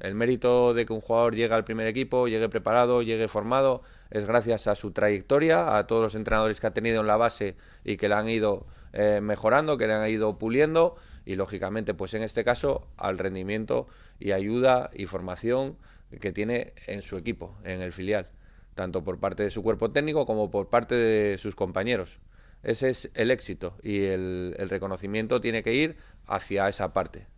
El mérito de que un jugador llegue al primer equipo, llegue preparado, llegue formado, es gracias a su trayectoria, a todos los entrenadores que ha tenido en la base y que le han ido eh, mejorando, que le han ido puliendo y lógicamente pues en este caso al rendimiento y ayuda y formación que tiene en su equipo, en el filial, tanto por parte de su cuerpo técnico como por parte de sus compañeros. Ese es el éxito y el reconocimiento tiene que ir hacia esa parte.